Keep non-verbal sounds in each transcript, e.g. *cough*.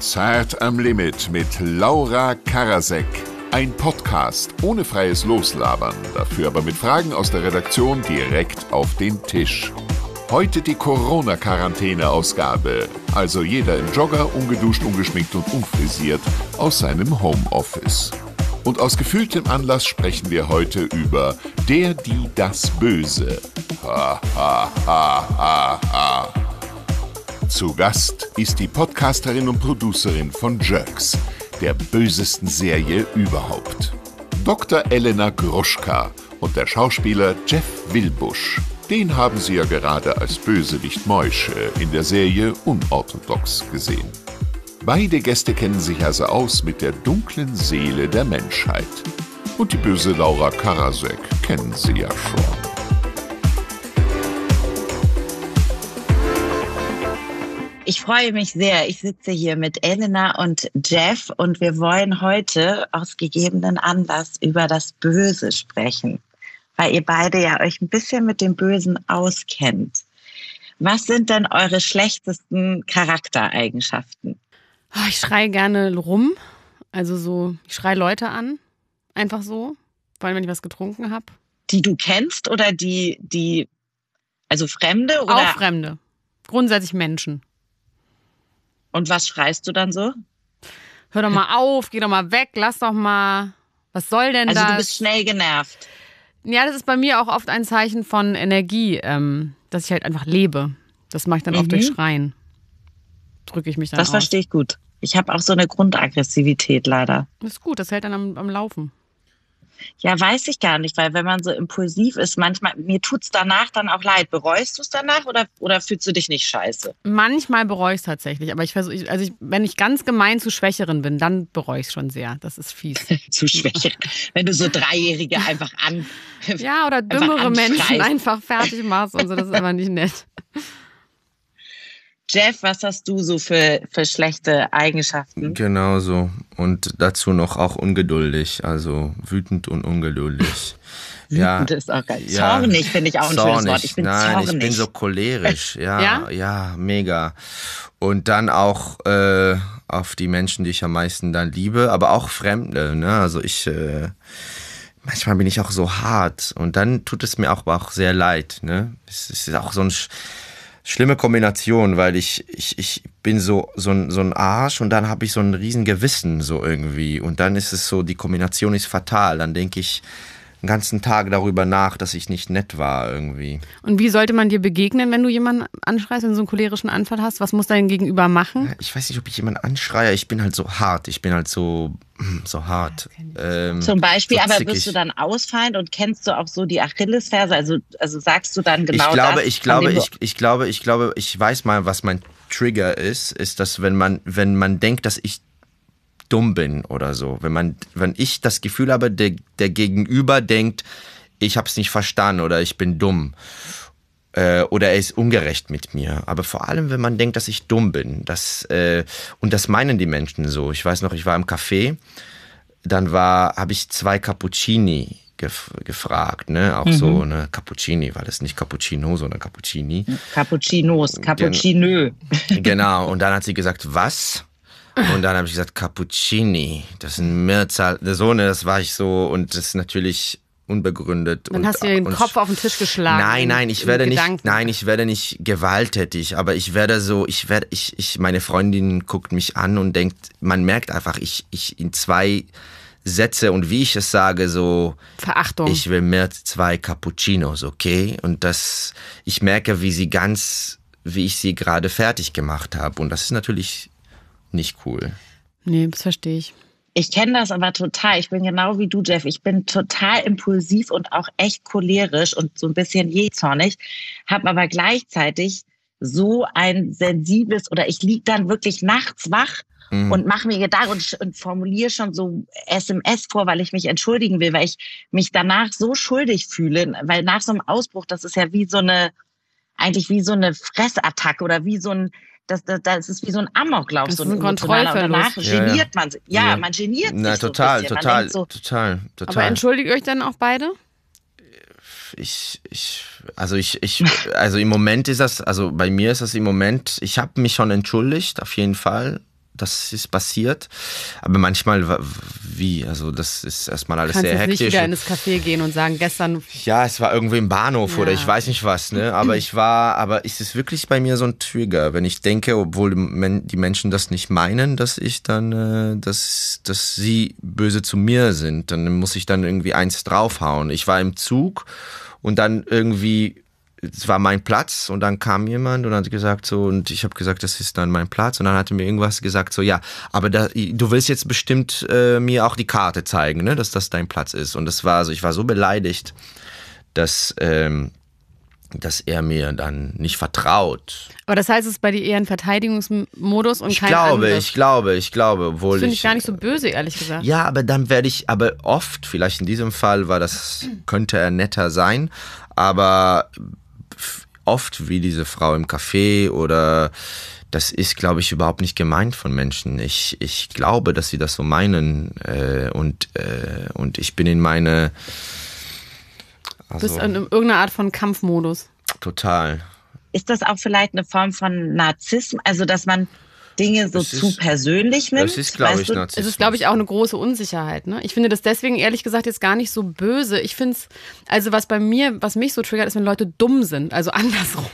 Zart am Limit mit Laura Karasek. Ein Podcast ohne freies Loslabern, dafür aber mit Fragen aus der Redaktion direkt auf den Tisch. Heute die Corona-Quarantäne-Ausgabe, also jeder im Jogger, ungeduscht, ungeschminkt und unfrisiert aus seinem Homeoffice. Und aus gefühltem Anlass sprechen wir heute über der, die das Böse. Ha, ha, ha, ha, ha. Zu Gast ist die Podcasterin und Producerin von Jerks, der bösesten Serie überhaupt. Dr. Elena Groschka und der Schauspieler Jeff Wilbusch. Den haben Sie ja gerade als Bösewicht Meusche in der Serie Unorthodox gesehen. Beide Gäste kennen sich also aus mit der dunklen Seele der Menschheit. Und die böse Laura Karasek kennen Sie ja schon. Ich freue mich sehr. Ich sitze hier mit Elena und Jeff und wir wollen heute aus gegebenen Anlass über das Böse sprechen, weil ihr beide ja euch ein bisschen mit dem Bösen auskennt. Was sind denn eure schlechtesten Charaktereigenschaften? Ah, ich schreie gerne rum. Also so, ich schreie Leute an. Einfach so. Vor allem, wenn ich was getrunken habe. Die du kennst oder die, die, also Fremde oder? Auch Fremde. Grundsätzlich Menschen. Und was schreist du dann so? Hör doch mal auf, geh doch mal weg, lass doch mal. Was soll denn also das? Also du bist schnell genervt. Ja, das ist bei mir auch oft ein Zeichen von Energie, ähm, dass ich halt einfach lebe. Das mache ich dann mhm. oft durch Schreien. Drücke ich mich dann Das aus. verstehe ich gut. Ich habe auch so eine Grundaggressivität leider. Das ist gut, das hält dann am, am Laufen. Ja, weiß ich gar nicht, weil wenn man so impulsiv ist, manchmal, mir tut es danach dann auch leid. Bereust du es danach oder, oder fühlst du dich nicht scheiße? Manchmal bereue ich es tatsächlich, aber ich versuche, also ich, wenn ich ganz gemein zu Schwächeren bin, dann bereue ich es schon sehr. Das ist fies. *laughs* zu Schwächeren. Wenn du so Dreijährige einfach an. *laughs* ja, oder dümmere Menschen einfach fertig machst und so, das ist aber nicht nett. *laughs* Jeff, was hast du so für, für schlechte Eigenschaften? Genau so. Und dazu noch auch ungeduldig, also wütend und ungeduldig. *laughs* wütend ja, ist auch geil. Ja, zornig finde ich auch ein zornig. schönes Wort. Ich bin Nein, zornig. ich bin so cholerisch. *laughs* Ja, ja, ja? mega. Und dann auch äh, auf die Menschen, die ich am meisten dann liebe, aber auch Fremde. Ne? Also ich... Äh, manchmal bin ich auch so hart und dann tut es mir auch, auch sehr leid. Ne? Es ist auch so ein schlimme Kombination, weil ich, ich, ich bin so, so, ein, so ein Arsch und dann habe ich so ein riesen Gewissen so irgendwie. Und dann ist es so, die Kombination ist fatal. Dann denke ich, einen ganzen Tag darüber nach, dass ich nicht nett war irgendwie. Und wie sollte man dir begegnen, wenn du jemanden anschreist, wenn du so einen cholerischen Anfall hast? Was muss dein Gegenüber machen? Ich weiß nicht, ob ich jemanden anschreie. Ich bin halt so hart. Ich bin halt so, mm, so hart. Ähm, Zum Beispiel, so aber wirst du dann ausfallend und kennst du auch so die Achillesferse? Also, also sagst du dann genau ich glaube, das? Ich glaube, ich, ich glaube, ich glaube, ich weiß mal, was mein Trigger ist, ist, dass wenn man, wenn man denkt, dass ich dumm bin oder so. Wenn man, wenn ich das Gefühl habe, der, der Gegenüber denkt, ich habe es nicht verstanden oder ich bin dumm äh, oder er ist ungerecht mit mir. Aber vor allem, wenn man denkt, dass ich dumm bin, das, äh, und das meinen die Menschen so. Ich weiß noch, ich war im Café, dann habe ich zwei Cappuccini gefragt, ne, auch mhm. so ne Cappuccini, weil das nicht Cappuccino, sondern Cappuccini. Cappuccinos, Cappuccino. genau. Und dann hat sie gesagt, was? Und dann habe ich gesagt, Cappuccini, das ist ein Mehrzahl. So, Sohne, das war ich so und das ist natürlich unbegründet. Dann und, hast du den Kopf auf den Tisch geschlagen. Nein, nein, ich werde Gedanken. nicht, nein, ich werde nicht gewalttätig, aber ich werde so, ich werde, ich, ich, meine Freundin guckt mich an und denkt, man merkt einfach, ich, ich in zwei Sätze und wie ich es sage, so Verachtung. Ich will mehr zwei Cappuccinos, okay? Und das, ich merke, wie sie ganz, wie ich sie gerade fertig gemacht habe und das ist natürlich nicht cool. Nee, das verstehe ich. Ich kenne das aber total. Ich bin genau wie du, Jeff. Ich bin total impulsiv und auch echt cholerisch und so ein bisschen jähzornig, habe aber gleichzeitig so ein sensibles oder ich liege dann wirklich nachts wach mhm. und mache mir Gedanken und, und formuliere schon so SMS vor, weil ich mich entschuldigen will, weil ich mich danach so schuldig fühle, weil nach so einem Ausbruch, das ist ja wie so eine, eigentlich wie so eine Fressattacke oder wie so ein, das, das, das ist wie so ein Amoklauf, das so ein, ein Kontrollverlust. Danach geniert ja, man sich. Ja, ja, man geniert Na, sich. Total, so total, so, total, total. Aber entschuldigt euch dann auch beide? Ich, ich, also ich, ich, also im Moment ist das, also bei mir ist das im Moment, ich habe mich schon entschuldigt, auf jeden Fall das ist passiert. Aber manchmal, wie? Also, das ist erstmal alles Kannst sehr hektisch. nicht wieder ins Café gehen und sagen, gestern. Ja, es war irgendwie im Bahnhof ja. oder ich weiß nicht was, ne? Aber ich war, aber ist es wirklich bei mir so ein Trigger, wenn ich denke, obwohl die Menschen das nicht meinen, dass ich dann, äh, dass, dass sie böse zu mir sind, dann muss ich dann irgendwie eins draufhauen. Ich war im Zug und dann irgendwie es war mein Platz und dann kam jemand und hat gesagt so und ich habe gesagt, das ist dann mein Platz und dann hat er mir irgendwas gesagt so ja, aber da, du willst jetzt bestimmt äh, mir auch die Karte zeigen, ne, dass das dein Platz ist und das war so, ich war so beleidigt, dass ähm, dass er mir dann nicht vertraut. Aber das heißt, es ist bei dir eher ein Verteidigungsmodus und ich kein glaube, Angriff. Ich glaube, ich glaube, obwohl das finde ich, ich gar nicht so böse, ehrlich gesagt. Ja, aber dann werde ich, aber oft, vielleicht in diesem Fall war das, könnte er netter sein, aber oft wie diese Frau im Café oder das ist, glaube ich, überhaupt nicht gemeint von Menschen. Ich, ich glaube, dass sie das so meinen äh, und, äh, und ich bin in meine... Also, du bist also in irgendeiner Art von Kampfmodus. Total. Ist das auch vielleicht eine Form von Narzissmus, also dass man Dinge so ist, zu persönlich nimmt. Das ist, glaube ich, Narzissmus. Es ist, glaube ich, auch eine große Unsicherheit. Ne? Ich finde das deswegen ehrlich gesagt jetzt gar nicht so böse. Ich finde es, also was bei mir, was mich so triggert, ist, wenn Leute dumm sind. Also *laughs* andersrum.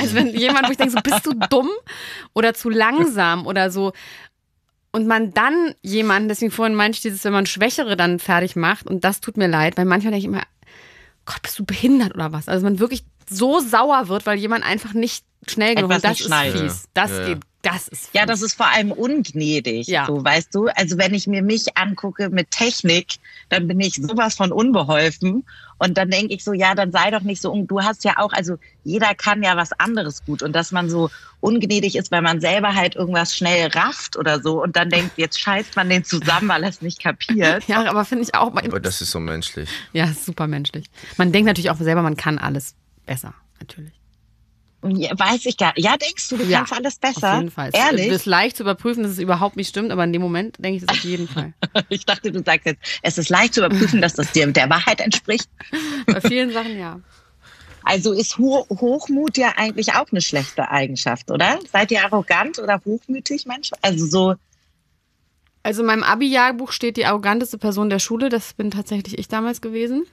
Also wenn jemand, wo ich denke, so, bist du dumm oder zu langsam oder so. Und man dann jemanden, deswegen vorhin meinte ich dieses, wenn man Schwächere dann fertig macht, und das tut mir leid, weil manchmal denke ich immer, Gott, bist du behindert oder was? Also man wirklich so sauer wird, weil jemand einfach nicht schnell genug. Das ist fies. Das ja. geht das ist ja, das ist vor allem ungnädig, ja. so weißt du. Also wenn ich mir mich angucke mit Technik, dann bin ich sowas von unbeholfen und dann denke ich so, ja, dann sei doch nicht so, du hast ja auch, also jeder kann ja was anderes gut und dass man so ungnädig ist, weil man selber halt irgendwas schnell rafft oder so und dann denkt, jetzt scheißt man den zusammen, weil er es nicht kapiert. *laughs* Ja, aber finde ich auch. Aber das ist so menschlich. Ja, super menschlich. Man denkt natürlich auch selber, man kann alles besser, natürlich weiß ich gar nicht. Ja, denkst du, du ja, kannst alles besser? Auf jeden Fall. Ehrlich? Es ist leicht zu überprüfen, dass es überhaupt nicht stimmt, aber in dem Moment denke ich das auf jeden Fall. *laughs* ich dachte, du sagst jetzt, es ist leicht zu überprüfen, dass das dir der Wahrheit entspricht. *laughs* Bei vielen Sachen ja. Also ist Ho Hochmut ja eigentlich auch eine schlechte Eigenschaft, oder? Seid ihr arrogant oder hochmütig, Mensch? Also so. Also in meinem Abi-Jahrbuch steht die arroganteste Person der Schule. Das bin tatsächlich ich damals gewesen.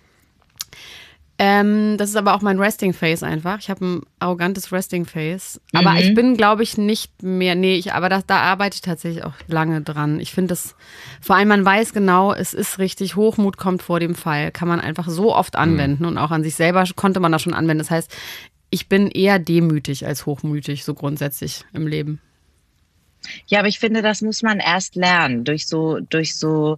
Ähm, das ist aber auch mein Resting Face einfach. Ich habe ein arrogantes Resting Face. Aber mhm. ich bin, glaube ich, nicht mehr. Nee, ich, aber das, da arbeite ich tatsächlich auch lange dran. Ich finde das, vor allem man weiß genau, es ist richtig, Hochmut kommt vor dem Fall. Kann man einfach so oft mhm. anwenden mhm. und auch an sich selber konnte man das schon anwenden. Das heißt, ich bin eher demütig als hochmütig, so grundsätzlich im Leben. Ja, aber ich finde, das muss man erst lernen, durch so, durch so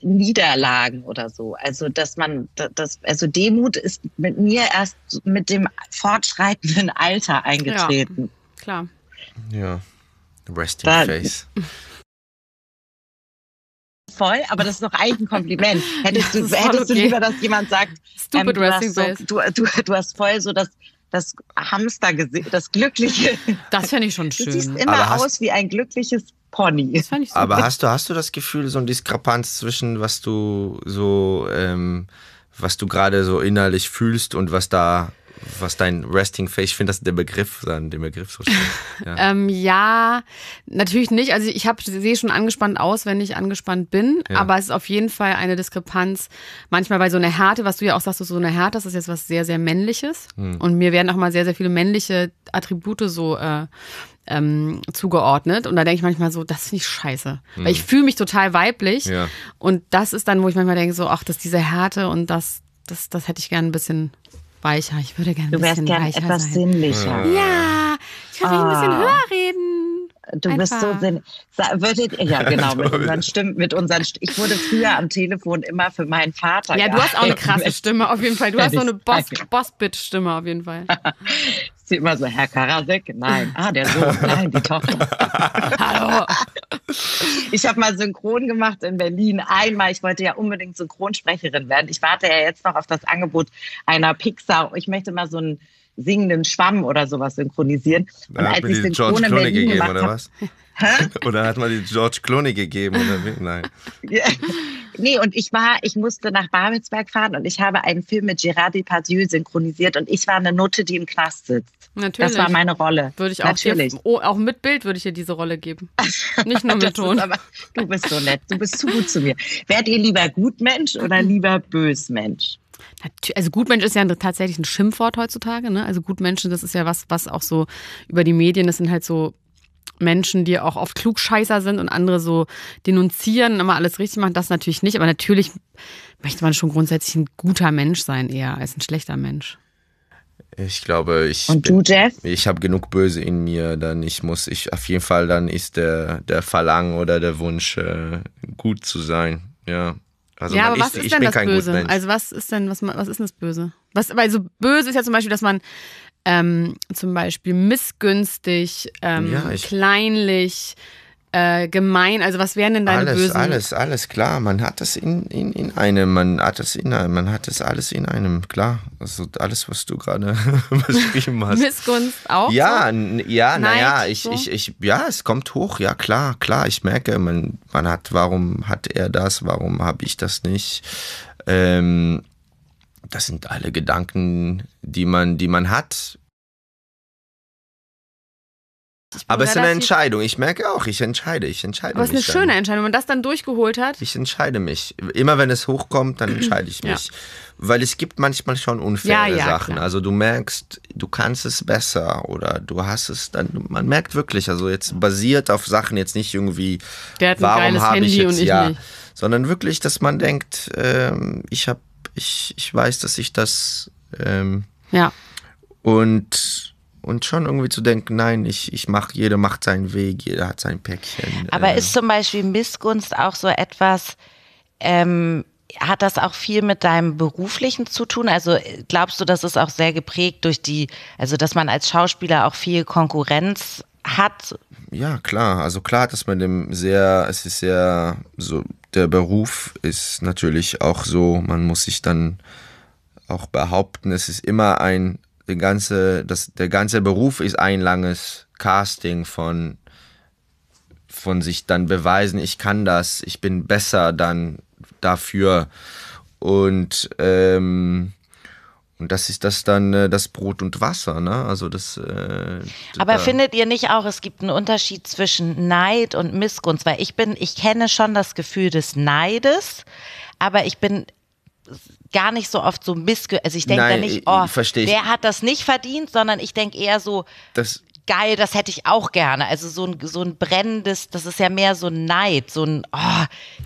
Niederlagen oder so. Also, dass man, das, also Demut ist mit mir erst mit dem fortschreitenden Alter eingetreten. Ja, klar. Ja. Resting da, face. Voll, aber das ist doch eigentlich ein Kompliment. Hättest, du, *laughs* hättest okay. du lieber, dass jemand sagt, Stupid ähm, du, so, du, du, du hast voll so das, das Hamster, das Glückliche. Das fände ich schon schön. Du siehst immer aus wie ein glückliches Pony. So Aber hast du, hast du das Gefühl, so eine Diskrepanz zwischen, was du so, ähm, was du gerade so innerlich fühlst und was da was dein Resting Face, ich finde das der Begriff, den Begriff so schön. *laughs* Ja. ähm, ja, natürlich nicht. Also ich sehe schon angespannt aus, wenn ich angespannt bin, ja. aber es ist auf jeden Fall eine Diskrepanz. Manchmal bei so einer Härte, was du ja auch sagst, so eine Härte, das ist jetzt was sehr, sehr männliches. Hm. Und mir werden auch mal sehr, sehr viele männliche Attribute so äh, ähm, zugeordnet. Und da denke ich manchmal so, das finde ich scheiße. Hm. Weil ich fühle mich total weiblich. Ja. Und das ist dann, wo ich manchmal denke, so, ach, dass diese Härte und das, das, das hätte ich gerne ein bisschen weicher. Ich würde gerne ein du wärst gerne etwas sein. sinnlicher. Ja, ich würde ah. ein bisschen ah. höher reden. Du Einfach. bist so sinnlich. *laughs* ja genau, mit unseren Stimmen, mit unseren Stimmen. Ich wurde früher am Telefon immer für meinen Vater. Ja, du hast auch eine krasse Stimme, auf jeden Fall. Du hast so eine Boss-Bitch-Stimme, auf jeden Fall. *laughs* sie immer so, Herr Karasek? Nein. Ah, der Sohn. Nein, die Tochter. *laughs* Hallo. Ich habe mal Synchron gemacht in Berlin. Einmal, ich wollte ja unbedingt Synchronsprecherin werden. Ich warte ja jetzt noch auf das Angebot einer Pixar. Ich möchte mal so ein singenden Schwamm oder sowas synchronisieren. Und da als ich Synchron George in Berlin gegeben, gemacht oder was? *laughs* *laughs* Oder hat man die George Clooney gegeben oder Nein. *laughs* ja. Nee, und ich war, ich musste nach Babelsberg fahren und ich habe einen Film mit Gérard Depardieu synchronisiert und ich war eine Nutte, die im Knast sitzt. Natürlich. Das war meine Rolle. Würde ich auch Natürlich. Dir, oh, auch mit Bild würde ich dir diese Rolle geben. Nicht nur mit Ton. Aber, du bist so nett. Du bist zu gut zu mir. Werdet ihr lieber Gutmensch oder lieber Bösmensch? Also Gutmensch ist ja tatsächlich ein Schimpfwort heutzutage. Ne? Also Gutmenschen, das ist ja was, was auch so über die Medien, das sind halt so Menschen, die auch oft Klugscheißer sind und andere so denunzieren, immer alles richtig machen, das natürlich nicht. Aber natürlich möchte man schon grundsätzlich ein guter Mensch sein, eher als ein schlechter Mensch. Ich glaube, ich. Und du, Jeff? Ich habe genug Böse in mir, dann ich muss, ich auf jeden Fall, dann ist der, der Verlangen oder der Wunsch, äh, gut zu sein. Ja, also ja, aber was ist, ist denn das Böse? Also was ist denn, was, was ist denn das Böse? Was, also böse ist ja zum Beispiel, dass man ähm, zum Beispiel missgünstig, ähm, ja, kleinlich, äh, gemein? Also was wären denn deine alles, bösen... Alles, alles, alles klar. Man hat das in, in, in einem, man hat das in einem, man hat das alles in einem, klar. Also alles, was du gerade *laughs* beschrieben hast. Missgunst auch? Ja, so? ja, naja, ich, so? ich, ich, ja, es kommt hoch, ja, klar, klar. Ich merke, man, man hat, warum hat er das, warum habe ich das nicht? Ähm, das sind alle Gedanken, die man, die man hat aber es ist eine Entscheidung. Ich merke auch, ich entscheide, ich entscheide Aber mich. Aber es ist eine schöne Entscheidung, wenn man das dann durchgeholt hat. Ich entscheide mich. Immer wenn es hochkommt, dann *clears throat* entscheide ich mich. Ja. Weil es gibt manchmal schon unfaire ja, ja, Sachen. Klar. Also du merkst, du kannst es besser oder du hast es dann. Man merkt wirklich, also jetzt basiert auf Sachen jetzt nicht irgendwie, Der hat ein warum habe ich jetzt ich ja. Nicht. Sondern wirklich, dass man denkt, ähm, ich habe, ich, ich weiß, dass ich das. Ähm, ja. Und und schon irgendwie zu denken, nein, ich, ich mache, jeder macht seinen Weg, jeder hat sein Päckchen. Aber äh. ist zum Beispiel Missgunst auch so etwas, ähm, hat das auch viel mit deinem beruflichen zu tun? Also äh, glaubst du, das ist auch sehr geprägt durch die, also dass man als Schauspieler auch viel Konkurrenz hat? Ja, klar. Also klar, dass man dem sehr, es ist sehr so, der Beruf ist natürlich auch so, man muss sich dann auch behaupten, es ist immer ein der ganze, das, der ganze Beruf ist ein langes Casting von, von sich dann beweisen, ich kann das, ich bin besser dann dafür. Und, ähm, und das ist das dann äh, das Brot und Wasser, ne? Also das. Äh, Aber da findet ihr nicht auch, es gibt einen Unterschied zwischen Neid und Missgunst? Weil ich bin, ich kenne schon das Gefühl des Neides, aber ich bin gar nicht so oft so missgö... Also ich denke da nicht, äh, oh, wer hat das nicht verdient, sondern ich denke eher so, das geil, das hätte ich auch gerne. Also so ein, so ein brennendes, das ist ja mehr so ein Neid, so ein. Oh,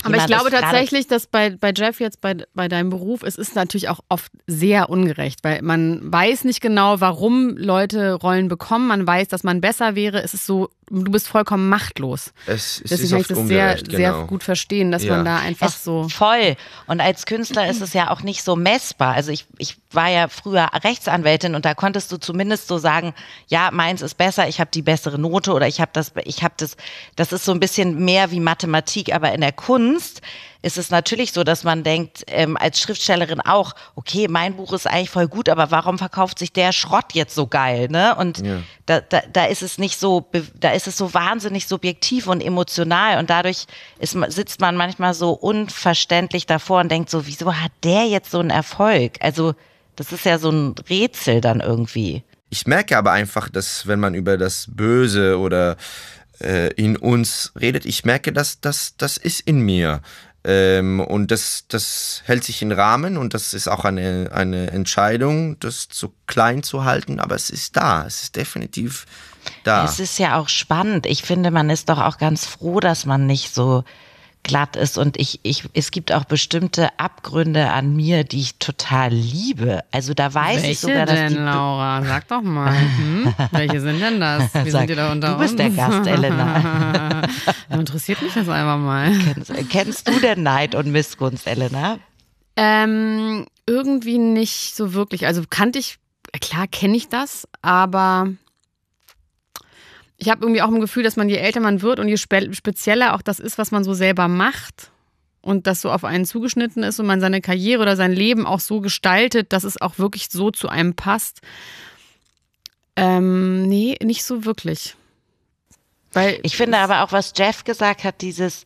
Aber ich glaube tatsächlich, dass bei, bei Jeff jetzt, bei, bei deinem Beruf, es ist natürlich auch oft sehr ungerecht, weil man weiß nicht genau, warum Leute Rollen bekommen. Man weiß, dass man besser wäre. Es ist so du bist vollkommen machtlos. Es, es Deswegen kann ich das ungerecht, sehr, genau. sehr gut verstehen, dass ja. man da einfach es so. Voll. Und als Künstler ist es ja auch nicht so messbar. Also ich, ich war ja früher Rechtsanwältin und da konntest du zumindest so sagen, ja, meins ist besser, ich habe die bessere Note oder ich habe das, ich habe das, das ist so ein bisschen mehr wie Mathematik, aber in der Kunst ist es natürlich so, dass man denkt, ähm, als Schriftstellerin auch, okay, mein Buch ist eigentlich voll gut, aber warum verkauft sich der Schrott jetzt so geil? Ne? Und ja. da, da, da ist es nicht so, da ist es so wahnsinnig subjektiv und emotional und dadurch ist, sitzt man manchmal so unverständlich davor und denkt so, wieso hat der jetzt so einen Erfolg? Also das ist ja so ein Rätsel dann irgendwie. Ich merke aber einfach, dass wenn man über das Böse oder äh, in uns redet. Ich merke, dass das, das ist in mir. Ähm, und das, das hält sich in Rahmen und das ist auch eine, eine Entscheidung, das zu klein zu halten, aber es ist da, es ist definitiv da. Es ist ja auch spannend. Ich finde, man ist doch auch ganz froh, dass man nicht so glatt ist und ich, ich, es gibt auch bestimmte Abgründe an mir, die ich total liebe. Also da weiß Welche ich sogar, dass denn, die Laura, sag doch mal. Hm? Welche sind denn das? *laughs* Wie sag, sind die da unter du bist uns? der Gast, Elena. *laughs* Interessiert mich das einfach mal. Kennst, kennst du denn Neid und Missgunst, Elena? Ähm, irgendwie nicht so wirklich. Also kannte ich, klar kenne ich das, aber ich habe irgendwie auch ein Gefühl, dass man, je älter man wird und je spe spezieller auch das ist, was man so selber macht und das so auf einen zugeschnitten ist und man seine Karriere oder sein Leben auch so gestaltet, dass es auch wirklich so zu einem passt. Ähm, nee, nicht so wirklich. Weil ich finde aber auch, was Jeff gesagt hat, dieses,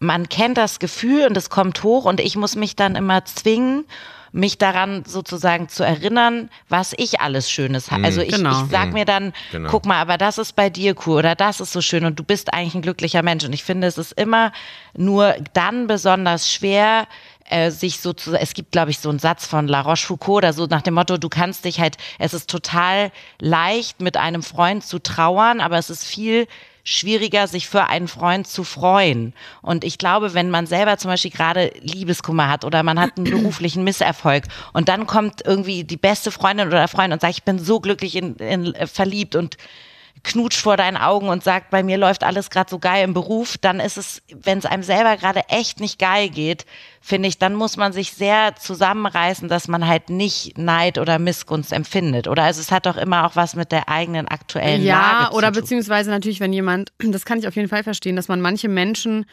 man kennt das Gefühl und es kommt hoch und ich muss mich dann immer zwingen mich daran sozusagen zu erinnern, was ich alles Schönes habe. Mhm. Also ich, genau. ich sag mhm. mir dann, genau. guck mal, aber das ist bei dir cool oder das ist so schön und du bist eigentlich ein glücklicher Mensch. Und ich finde, es ist immer nur dann besonders schwer, äh, sich sozusagen, es gibt, glaube ich, so einen Satz von La Rochefoucauld oder so nach dem Motto, du kannst dich halt, es ist total leicht, mit einem Freund zu trauern, aber es ist viel schwieriger, sich für einen Freund zu freuen. Und ich glaube, wenn man selber zum Beispiel gerade Liebeskummer hat oder man hat einen *clears throat* beruflichen Misserfolg und dann kommt irgendwie die beste Freundin oder Freund und sagt, ich bin so glücklich in, in, äh, verliebt und knutscht vor deinen Augen und sagt, bei mir läuft alles gerade so geil im Beruf, dann ist es, wenn es einem selber gerade echt nicht geil geht, finde ich, dann muss man sich sehr zusammenreißen, dass man halt nicht Neid oder Missgunst empfindet. Oder also es hat doch immer auch was mit der eigenen aktuellen ja, Lage zu tun. Ja, oder beziehungsweise natürlich, wenn jemand, *clears throat* das kann ich auf jeden Fall verstehen, dass man manche Menschen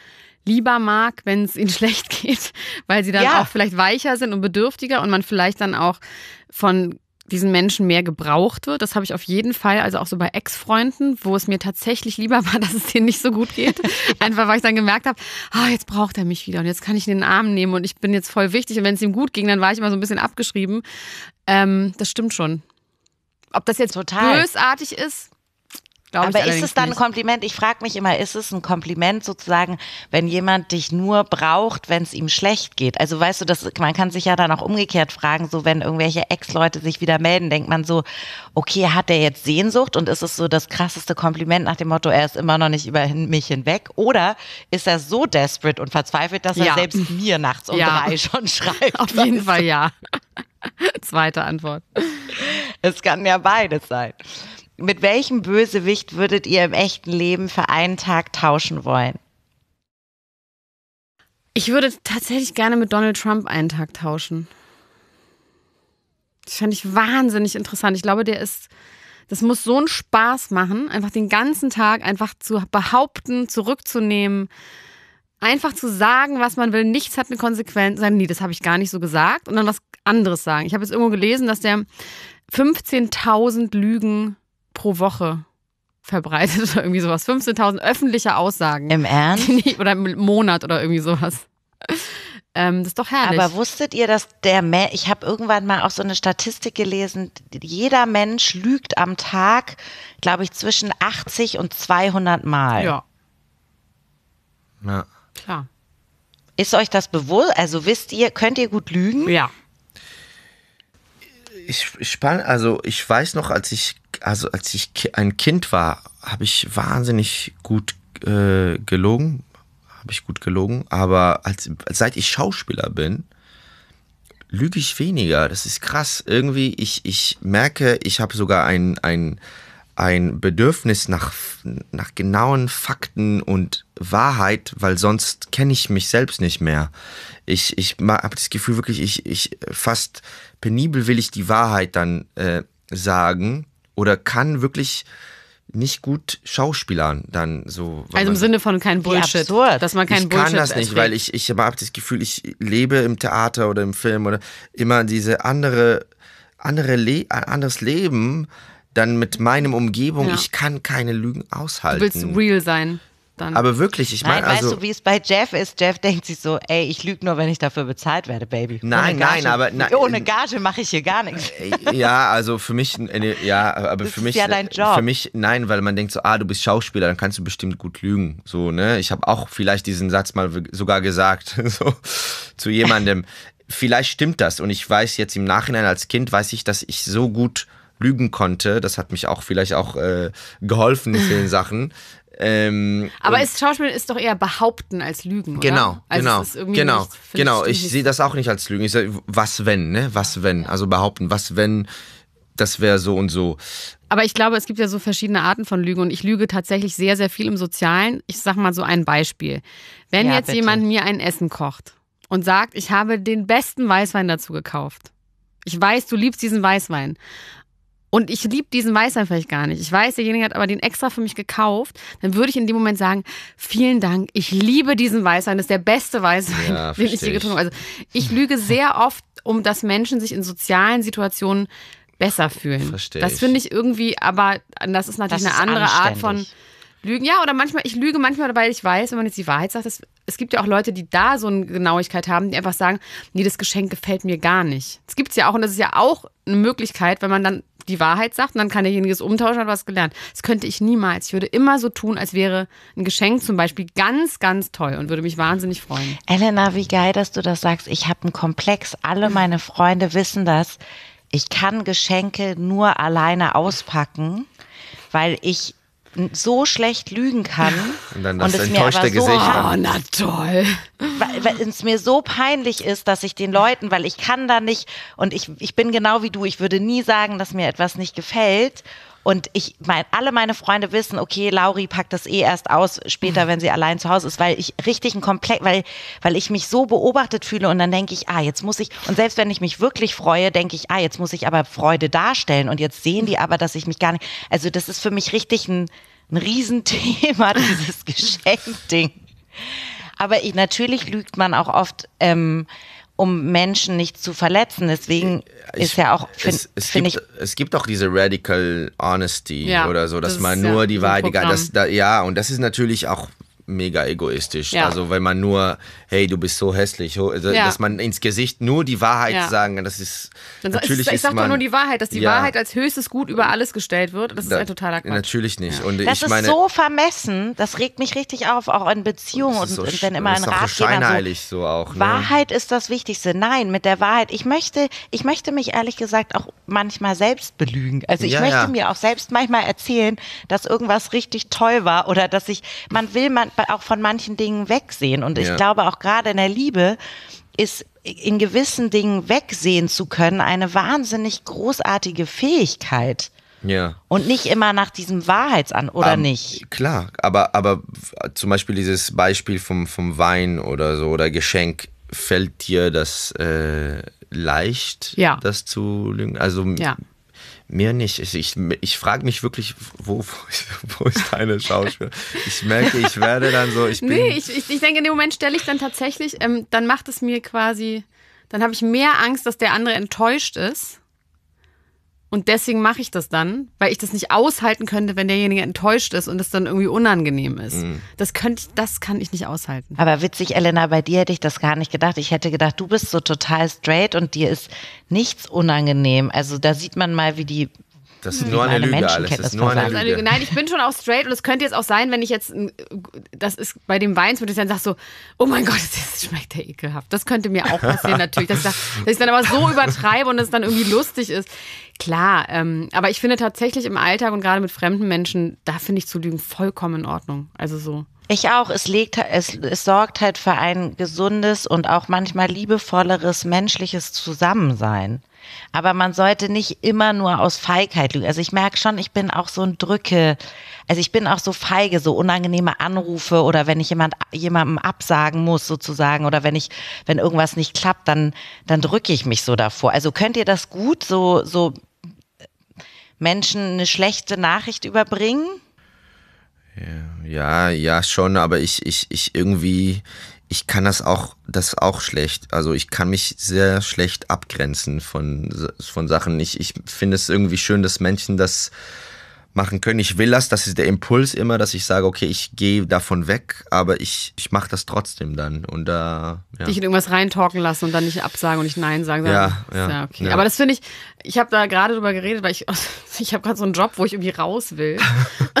lieber mag, wenn es ihnen *laughs* schlecht geht, weil sie dann ja. auch vielleicht weicher sind und bedürftiger und man vielleicht dann auch von diesen Menschen mehr gebraucht wird. Das habe ich auf jeden Fall, also auch so bei Ex-Freunden, wo es mir tatsächlich lieber *laughs* war, dass es denen nicht so gut geht. *laughs* Einfach weil ich dann gemerkt habe, oh, jetzt braucht er mich wieder und jetzt kann ich ihn in den Arm nehmen und ich bin jetzt voll wichtig. Und wenn es ihm gut ging, dann war ich immer so ein bisschen abgeschrieben. Ähm, das stimmt schon. Ob das jetzt Total. bösartig ist, Glaube Aber ist es dann ein Kompliment? Ich frage mich immer, ist es ein Kompliment sozusagen, wenn jemand dich nur braucht, wenn es ihm schlecht geht? Also weißt du, das, man kann sich ja dann auch umgekehrt fragen, so wenn irgendwelche Ex-Leute sich wieder melden, denkt man so, okay, hat der jetzt Sehnsucht und ist es so das krasseste Kompliment nach dem Motto, er ist immer noch nicht über mich hinweg? Oder ist er so desperate und verzweifelt, dass er ja. selbst mir nachts um ja. drei schon *laughs* schreibt? Auf jeden Fall ja. *laughs* Zweite Antwort. Es kann ja beides sein mit welchem Bösewicht würdet ihr im echten Leben für einen Tag tauschen wollen? Ich würde tatsächlich gerne mit Donald Trump einen Tag tauschen. Das fand ich wahnsinnig interessant. Ich glaube, der ist, das muss so einen Spaß machen, einfach den ganzen Tag einfach zu behaupten, zurückzunehmen, einfach zu sagen, was man will. Nichts hat eine Konsequenz. Sagen, nee, das habe ich gar nicht so gesagt. Und dann was anderes sagen. Ich habe jetzt irgendwo gelesen, dass der 15.000 Lügen pro Woche verbreitet oder irgendwie sowas. 15.000 öffentliche Aussagen. Im Ernst? oder im Monat oder irgendwie sowas. Ähm, das ist doch herrlich. Aber wusstet ihr, dass der Mensch, ich habe irgendwann mal auch so eine Statistik gelesen, jeder Mensch lügt am Tag, glaube ich, zwischen 80 und 200 Mal. Ja. Ja. Klar. Ist euch das bewusst? Also wisst ihr, könnt ihr gut lügen? Ja ich, ich spann, also ich weiß noch, als ich, also als ich ein Kind war, habe ich wahnsinnig gut äh, gelogen. Habe ich gut gelogen. Aber als, seit ich Schauspieler bin, lüge ich weniger. Das ist krass. Irgendwie, ich, ich merke, ich habe sogar ein, ein ein Bedürfnis nach, nach genauen Fakten und Wahrheit, weil sonst kenne ich mich selbst nicht mehr. Ich, ich habe das Gefühl wirklich, ich, ich äh, fast penibel will ich die Wahrheit dann äh, sagen oder kann wirklich nicht gut Schauspielern dann so. Also im Sinne von kein Bullshit. Dass man kein ich Bullshit Ich kann das nicht, weil ich, ich habe das Gefühl, ich lebe im Theater oder im Film oder immer diese andere, andere Le anderes Leben dann mit meinem Umgebung, ja. ich kann keine Lügen aushalten. Du willst real sein. Dann. Aber wirklich, ich meine. Also, weißt du, wie es bei Jeff ist? Jeff denkt sich so, ey, ich lüge nur, wenn ich dafür bezahlt werde, Baby. Nein, nein, aber. Na, ohne äh, Gage mache ich hier gar nichts. Äh, ja, also für mich, äh, ja, aber das für ist mich. ja dein Job. Für mich, nein, weil man denkt so, ah, du bist Schauspieler, dann kannst du bestimmt gut lügen. So, ne? Ich habe auch vielleicht diesen Satz mal sogar gesagt, *laughs* so zu jemandem. vielleicht stimmt das und ich weiß jetzt im Nachhinein als Kind, weiß ich, dass ich so gut lügen konnte. Das hat mich auch vielleicht auch äh, geholfen in vielen Sachen. *laughs* Ähm, Aber ist Schauspiel ist doch eher behaupten als lügen, genau, oder? Genau, also genau, genau, nicht, genau. Ich sehe das auch nicht als lügen. Ich sage, was wenn, ne? Was wenn? Also behaupten, was wenn? Das wäre so und so. Aber ich glaube, es gibt ja so verschiedene Arten von Lügen und ich lüge tatsächlich sehr, sehr viel im Sozialen. Ich sag mal so ein Beispiel. Wenn ja, jetzt bitte. jemand mir ein Essen kocht und sagt, ich habe den besten Weißwein dazu gekauft. Ich weiß, du liebst diesen Weißwein. Und ich liebe diesen Weißwein vielleicht gar nicht. Ich weiß, derjenige hat aber den extra für mich gekauft. Dann würde ich in dem Moment sagen, vielen Dank, ich liebe diesen Weißwein, das ist der beste Weißwein, ja, *laughs* den ich je getrunken habe. Also ich lüge sehr oft, um dass Menschen sich in sozialen Situationen besser fühlen. Verstehe das finde ich irgendwie, aber das ist natürlich das eine ist andere anständig. Art von Lügen. Ja, oder manchmal, ich lüge manchmal, weil ich weiß, wenn man jetzt die Wahrheit sagt, das, es gibt ja auch Leute, die da so eine Genauigkeit haben, die einfach sagen, nee, das Geschenk gefällt mir gar nicht. Das gibt es ja auch und das ist ja auch eine Möglichkeit, wenn man dann die Wahrheit sagt und dann kann derjenige es umtauschen, hat was gelernt. Das könnte ich niemals. Ich würde immer so tun, als wäre ein Geschenk zum Beispiel ganz, ganz toll und würde mich wahnsinnig freuen. Elena, wie geil, dass du das sagst. Ich habe einen Komplex. Alle hm. meine Freunde wissen das. Ich kann Geschenke nur alleine auspacken, weil ich so schlecht lügen kann. Und dann das und enttäuschte mir aber so, Gesicht. Oh, na toll. Weil, weil, es mir so peinlich ist, dass ich den Leuten, weil ich kann da nicht und ich, ich bin genau wie du, ich würde nie sagen, dass mir etwas nicht gefällt. Und ich meine, alle meine Freunde wissen, okay, Lauri packt das eh erst aus später, wenn sie allein zu Hause ist, weil ich richtig ein Komplett, weil, weil ich mich so beobachtet fühle und dann denke ich, ah, jetzt muss ich, und selbst wenn ich mich wirklich freue, denke ich, ah, jetzt muss ich aber Freude darstellen und jetzt sehen die aber, dass ich mich gar nicht, also das ist für mich richtig ein, ein Riesenthema, *laughs* dieses Geschenkding. Aber ich, natürlich lügt man auch oft, ähm, um Menschen nicht zu verletzen. Deswegen ich, ist ja auch, finde find ich. Es gibt auch diese Radical Honesty ja, oder so, dass das man nur ja, die Wahrheit, das, da, ja, und das ist natürlich auch mega egoistisch. Ja. Also wenn man nur, hey, du bist so hässlich, also, ja. dass man ins Gesicht nur die Wahrheit ja. sagen, das ist Dann natürlich ich, ich sag doch nur die Wahrheit, dass die Wahrheit als höchstes Gut über alles gestellt wird. Das da, ist ein totaler Quatsch. Natürlich nicht. Und das ich ist meine, so vermessen. Das regt mich richtig auf, auch in Beziehungen und, so, und, wenn immer ein Rat so scheinheilig so, so auch. Ne? Wahrheit ist das Wichtigste. Nein, mit der Wahrheit. Ich möchte, ich möchte mich ehrlich gesagt auch manchmal selbst belügen. Also ich möchte mir auch selbst manchmal erzählen, dass irgendwas richtig toll war oder dass ich, man will, man, auch von manchen Dingen wegsehen. Und ich glaube auch gerade in der Liebe ist in gewissen Dingen wegsehen zu können eine wahnsinnig großartige Fähigkeit. Ja. Und nicht immer nach diesem Wahrheitsan, oder um, ähm, nicht? Klar, aber, aber zum Beispiel dieses Beispiel vom, vom Wein oder so oder Geschenk, fällt dir das äh, leicht, ja. das zu lügen? Also ja. Mir nicht. Ich, ich, ich frage mich wirklich, wo, wo ist deine Schauspieler? Ich merke, ich werde dann so. Ich *laughs* bin nee, ich, ich, ich denke, in dem Moment stelle ich dann tatsächlich, ähm, dann macht es mir quasi, dann habe ich mehr Angst, dass der andere enttäuscht ist und deswegen mache ich das dann, weil ich das nicht aushalten könnte, wenn derjenige enttäuscht ist und es dann irgendwie unangenehm ist. Mhm. Das könnte ich, das kann ich nicht aushalten. Aber witzig, Elena, bei dir hätte ich das gar nicht gedacht. Ich hätte gedacht, du bist so total straight und dir ist nichts unangenehm. Also da sieht man mal, wie die das ist hm. nur eine Lüge alles. Das ist nur eine Lüge. Lüge. Nein, ich bin schon auch straight und es könnte jetzt auch sein, wenn ich jetzt, das ist bei dem Wein, würde ich dann sage so, oh mein Gott, *laughs* das schmeckt ja ekelhaft. Das könnte mir auch passieren natürlich, dass ich, dass ich dann aber so übertreibe und es dann irgendwie lustig ist. Klar, ähm, aber ich finde tatsächlich im Alltag und gerade mit fremden Menschen, da finde ich zu lügen vollkommen in Ordnung. Also so. Ich auch. Es, legt, es, es sorgt halt für ein gesundes und auch manchmal liebevolleres menschliches Zusammensein. Aber man sollte nicht immer nur aus Feigheit lügen. Also ich merke schon, ich bin auch so ein Drücke. Also ich bin auch so feige, so unangenehme Anrufe oder wenn ich jemand, jemandem absagen muss sozusagen oder wenn ich, wenn irgendwas nicht klappt, dann, dann drücke ich mich so davor. Also könnt ihr das gut, so, so Menschen eine schlechte Nachricht überbringen? Ja, ja, schon, aber ich, ich, ich irgendwie, ich kann das auch, das auch schlecht. Also ich kann mich sehr schlecht abgrenzen von, von Sachen. Ich, ich finde es irgendwie schön, dass Menschen das machen können. Ich will das, das ist der Impuls immer, dass ich sage, okay, ich gehe davon weg, aber ich, ich mache das trotzdem dann. Und da. Äh, ja. Dich in irgendwas reintalken lassen und dann nicht absagen und nicht Nein sagen. Ja, ja, ja, okay. Ja. Aber das finde ich, ich habe da gerade drüber geredet, weil ich, *laughs* ich habe gerade so einen Job, wo ich irgendwie raus will.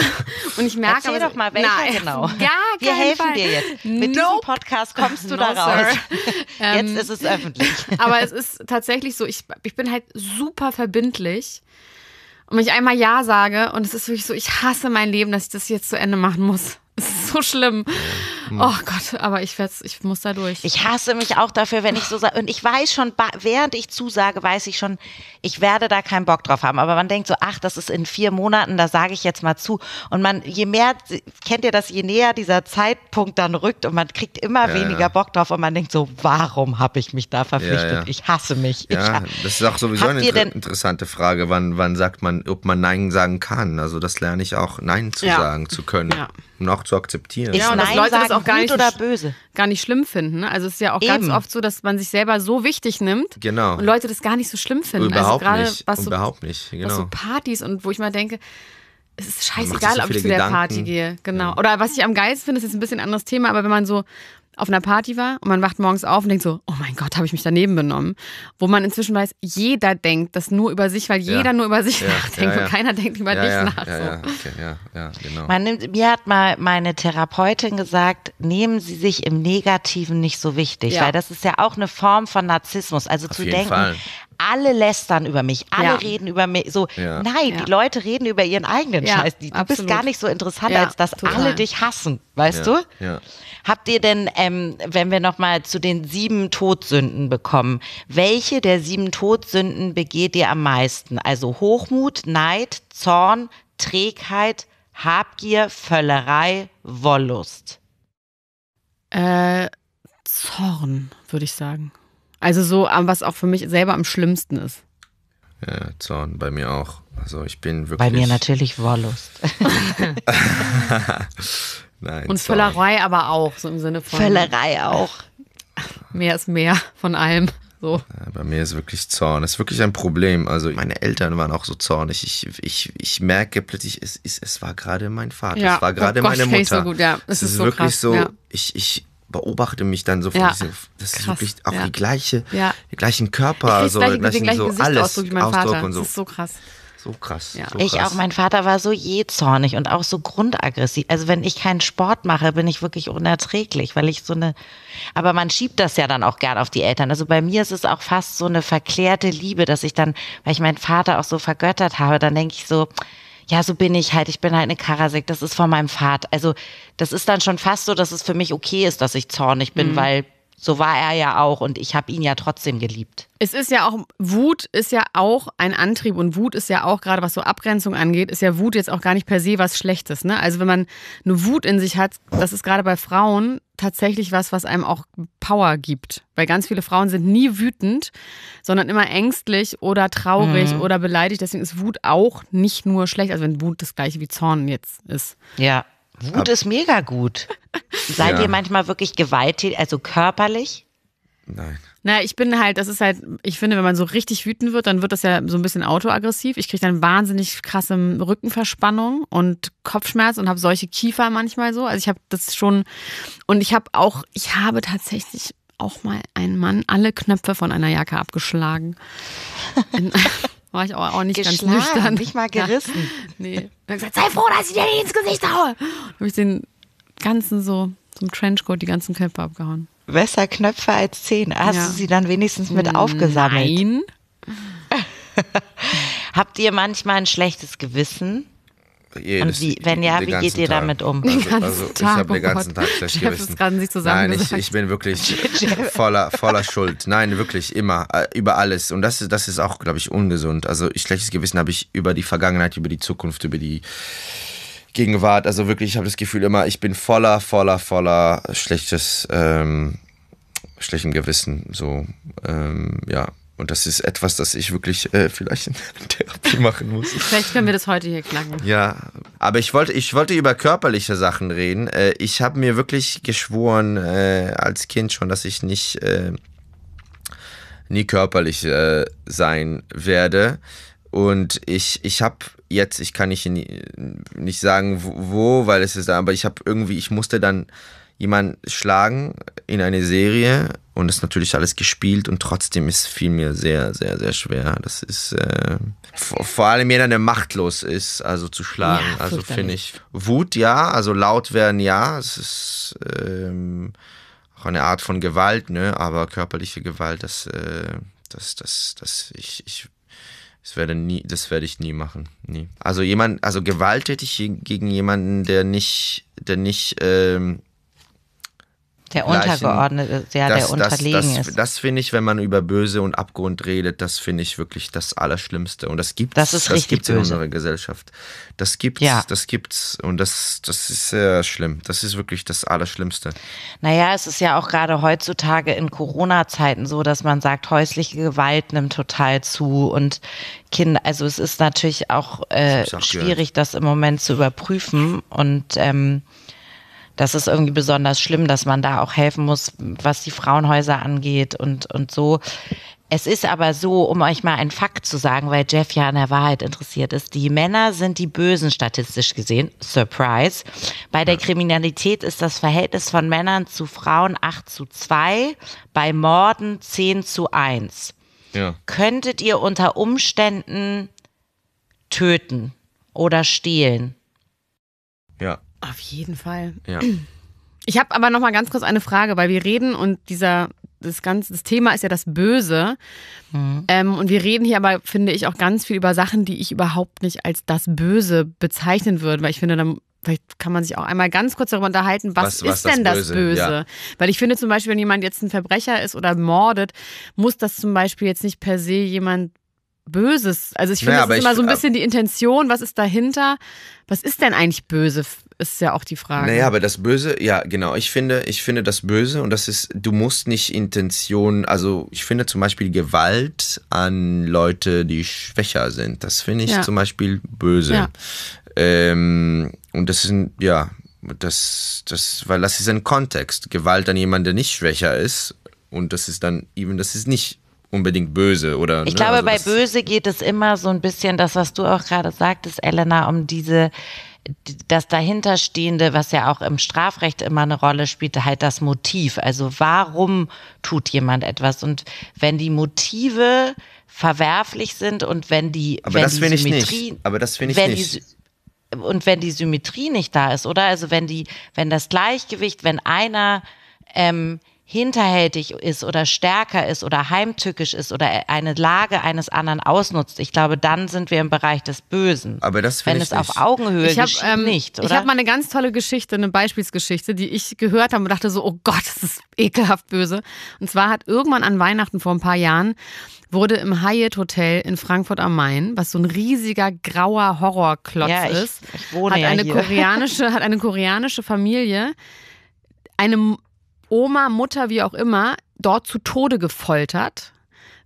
*laughs* und ich merke. Erzähl aber, doch mal, welcher nein, genau. *laughs* Gar Wir helfen Fall. dir jetzt. Mit nope. diesem Podcast kommst du no, da raus. jetzt ähm, ist es öffentlich. aber es ist tatsächlich so, ich, ich bin halt super verbindlich und wenn ich einmal Ja sage, und es ist wirklich so, ich hasse mein Leben, dass ich das jetzt zu Ende machen muss. Es ist so schlimm. Hm. Oh Gott, aber ich, werd's, ich muss da durch. Ich hasse mich auch dafür, wenn ich so sage. Und ich weiß schon, während ich zusage, weiß ich schon, ich werde da keinen Bock drauf haben. Aber man denkt so, ach, das ist in vier Monaten, da sage ich jetzt mal zu. Und man, je mehr, kennt ihr das, je näher dieser Zeitpunkt dann rückt und man kriegt immer ja, weniger ja. Bock drauf und man denkt so, warum habe ich mich da verpflichtet? Ja, ich hasse mich. Ja, ich, das ist auch sowieso eine inter interessante Frage, wann, wann sagt man, ob man Nein sagen kann. Also das lerne ich auch, Nein zu sagen zu können. Noch zu akzeptieren. Ja, und dass Leute das auch gar nicht, gar nicht schlimm finden. Ne? Also es ist ja auch Eben. ganz oft so, dass man sich selber so wichtig nimmt genau. und Leute das gar nicht so schlimm finden. Also überhaupt also nicht. Was so, Überhaupt nicht. Genau. Was so Partys und wo ich mal denke, es ist scheißegal, so ob ich zu der Gedanken. Party gehe. Genau. Ja. Oder was ich am geilsten finde, ist jetzt ein bisschen ein anderes Thema, aber wenn man so auf einer Party war und man wacht morgens auf und denkt so, oh mein Gott, habe ich mich daneben benommen. Wo man inzwischen weiß, jeder denkt das nur über sich, weil jeder ja. nur über sich ja. nachdenkt ja, und keiner denkt über dich nach. So. Ja, okay, ja, genau. man nimmt, mir hat mal meine Therapeutin gesagt, nehmen Sie sich im Negativen nicht so wichtig, weil das ist ja auch eine Form von Narzissmus. Also auf zu denken, Fall alle lästern über mich, alle ja. reden über mich. So, ja. nein, ja. die Leute reden über ihren eigenen Scheiß. Die, du absolut. bist gar nicht so interessant, als dass total. alle dich hassen, weißt du? Habt ihr denn, ähm, wenn wir nochmal zu den sieben Todsünden bekommen, welche der sieben Todsünden begeht ihr am meisten? Also Hochmut, Neid, Zorn, Trägheit, Habgier, Völlerei, Wollust. Äh, Zorn, würde ich sagen. Also so, was auch für mich selber am schlimmsten ist. Ja, Zorn bei mir auch. Also ich bin wirklich. Bei mir natürlich Wollust. *laughs* Nein, Und Zorn. Völlerei aber auch, so im Sinne von. Völlerei auch. Mehr ist mehr von allem. So. Bei mir ist wirklich Zorn. Das ist wirklich ein Problem. Also meine Eltern waren auch so zornig. Ich, ich, ich merke plötzlich, es, ist, es war gerade mein Vater, ja. es war oh gerade oh meine Mutter. So gut, ja. Es, es ist, ist so wirklich krass, so, ja. ich, ich, beobachte mich dann so ja. Diesem, das Krass. ist wirklich auch ja. die gleiche, ja. die gleichen Körper, ich so, gleich, gleichen, gleich so alles, Ausdruck Vater. und so. Das ist so krass. So krass. Ja. So ich auch, mein Vater war so jähzornig und auch so grundaggressiv. Also wenn ich keinen Sport mache, bin ich wirklich unerträglich, weil ich so eine, aber man schiebt das ja dann auch gern auf die Eltern. Also bei mir ist es auch fast so eine verklärte Liebe, dass ich dann, weil ich meinen Vater auch so vergöttert habe, dann denke ich so, ja, so bin ich halt, ich bin halt eine Karasek, das ist von meinem Vater. Also das ist dann schon fast so, dass es für mich okay ist, dass ich zornig bin, mhm. weil so war er ja auch und ich habe ihn ja trotzdem geliebt. Es ist ja auch, Wut ist ja auch ein Antrieb und Wut ist ja auch, gerade was so Abgrenzung angeht, ist ja Wut jetzt auch gar nicht per se was Schlechtes. Ne? Also wenn man eine Wut in sich hat, das ist gerade bei Frauen tatsächlich was, was einem auch Power gibt. Weil ganz viele Frauen sind nie wütend, sondern immer ängstlich oder traurig mhm. oder beleidigt. Deswegen ist Wut auch nicht nur schlecht, also wenn Wut das gleiche wie Zorn jetzt ist. Ja. Wut Ab ist mega gut. *laughs* Seid ja. ihr manchmal wirklich gewalttätig, also körperlich? Nein. Naja, ich bin halt, das ist halt, ich finde, wenn man so richtig wütend wird, dann wird das ja so ein bisschen autoaggressiv. Ich kriege dann wahnsinnig krasse Rückenverspannung und Kopfschmerz und habe solche Kiefer manchmal so. Also ich habe das schon und ich habe auch, ich habe tatsächlich auch mal einen Mann alle Knöpfe von einer Jacke abgeschlagen. *laughs* War ich auch, auch nicht Geschlagen, ganz nüchtern. nicht mal *laughs* gerissen. Ja, *laughs* nee. Und *laughs* dann gesagt, sei froh, dass ich dir nicht ins Gesicht haue. Habe ich den ganzen so zum Trenchcoat die ganzen Köpfe abgehauen. Besser Knöpfe als zehn. Hast ja. du sie dann wenigstens mit hm, aufgesammelt? Nein. Habt ihr manchmal ein schlechtes Gewissen? Jedes, und wie, wenn ja, wie geht ihr Tag. damit um? Also, also ich habe oh den ganzen Tag schlecht Jeff gewissen. Nein, ich, ich, bin wirklich *laughs* voller, voller Schuld. Nein, wirklich immer, äh, über alles. Und das ist, das ist auch, glaube ich, ungesund. Also ich, schlechtes Gewissen habe ich über die Vergangenheit, über die Zukunft, über die Gegenwart. Also wirklich, ich habe das Gefühl immer, ich bin voller, voller, voller schlechtes, ähm, schlechtem Gewissen. So, ähm, ja. Und das ist etwas, das ich wirklich äh, vielleicht in *laughs* Therapie machen muss. vielleicht können wir das heute hier knacken. Ja, aber ich wollte, ich wollte über körperliche Sachen reden. Äh, ich habe mir wirklich geschworen äh, als Kind schon, dass ich nicht äh, nie körperlich äh, sein werde. Und ich, ich habe jetzt, ich kann nicht, äh, nicht sagen, wo, weil es ist, da, aber ich habe irgendwie, ich musste dann jemanden schlagen in eine Serie und ist natürlich alles gespielt und trotzdem ist viel mir sehr, sehr, sehr schwer. Das ist äh, vor, vor, allem jeder, der machtlos ist, also zu schlagen. Ja, also finde ich Wut, ja, also laut werden, ja. Es ist ähm, auch eine Art von Gewalt, ne? Aber körperliche Gewalt, das, äh, das, das, das, ich, ich das werde nie, das werde ich nie machen, nie. Also jemand, also gewalttätig gegen jemanden, der nicht, der nicht ähm, der untergeordnete, ja, das, der unterlegen das, das, ist. Das finde ich, wenn man über Böse und Abgrund redet, das finde ich wirklich das Allerschlimmste. Und das gibt es das das in unserer Gesellschaft. Das gibt's, ja. das gibt's. Und das, das ist sehr schlimm. Das ist wirklich das Allerschlimmste. Naja, es ist ja auch gerade heutzutage in Corona-Zeiten so, dass man sagt, häusliche Gewalt nimmt total zu und Kinder, also es ist natürlich auch, äh, auch schwierig, gehört. das im Moment zu überprüfen. Und ähm, das ist irgendwie besonders schlimm, dass man da auch helfen muss, was die Frauenhäuser angeht und, und so. Es ist aber so, um euch mal einen Fakt zu sagen, weil Jeff ja an der Wahrheit interessiert ist, die Männer sind die Bösen statistisch gesehen. Surprise. Bei der Kriminalität ist das Verhältnis von Männern zu Frauen 8 zu 2, bei Morden 10 zu 1. Ja. Könntet ihr unter Umständen töten oder stehlen? Ja. Auf jeden Fall. Ja. Ich habe aber noch mal ganz kurz eine Frage, weil wir reden und dieser das ganze das Thema ist ja das Böse mhm. ähm, und wir reden hier aber finde ich auch ganz viel über Sachen, die ich überhaupt nicht als das Böse bezeichnen würde, weil ich finde dann Vielleicht kann man sich auch einmal ganz kurz darüber unterhalten, was, was ist was denn das Böse? Das Böse? Ja. Weil ich finde zum Beispiel, wenn jemand jetzt ein Verbrecher ist oder mordet, muss das zum Beispiel jetzt nicht per se jemand Böses. Also ich finde, naja, das ist immer so ein bisschen die Intention, was ist dahinter? Was ist denn eigentlich böse? ist ja auch die Frage. Naja, aber das Böse, ja, genau. Ich finde, ich finde das Böse und das ist, du musst nicht Intention, also ich finde zum Beispiel Gewalt an Leute, die schwächer sind. Das finde ich ja. zum Beispiel böse. Ja. Ähm, und das sind, ja, das, das, weil das ist ein Kontext. Gewalt an jemanden, der nicht schwächer ist. Und das ist dann eben, das ist nicht unbedingt böse oder. Ich ne, glaube, also bei böse geht es immer so ein bisschen, das, was du auch gerade sagtest, Elena, um diese das dahinterstehende, was ja auch im Strafrecht immer eine Rolle spielt, halt das Motiv. Also warum tut jemand etwas? Und wenn die Motive verwerflich sind und wenn die, aber wenn das die Symmetrie, nicht. aber das finde ich nicht. Die, und wenn die Symmetrie nicht da ist, oder? Also wenn die, wenn das Gleichgewicht, wenn einer ähm, hinterhältig ist oder stärker ist oder heimtückisch ist oder eine Lage eines anderen ausnutzt, ich glaube, dann sind wir im Bereich des Bösen. Aber das Wenn es nicht. auf Augenhöhe ich hab, geschieht, ähm, nicht, oder? Ich habe mal eine ganz tolle Geschichte, eine Beispielsgeschichte, die ich gehört habe und dachte so, oh Gott, das ist ekelhaft böse. Und zwar hat irgendwann an Weihnachten vor ein paar Jahren wurde im Hyatt Hotel in Frankfurt am Main, was so ein riesiger grauer Horrorklotz ja, ich, ist, ich wohne hat ja eine hier. koreanische hat eine koreanische Familie eine Oma, Mutter, wie auch immer, dort zu Tode gefoltert,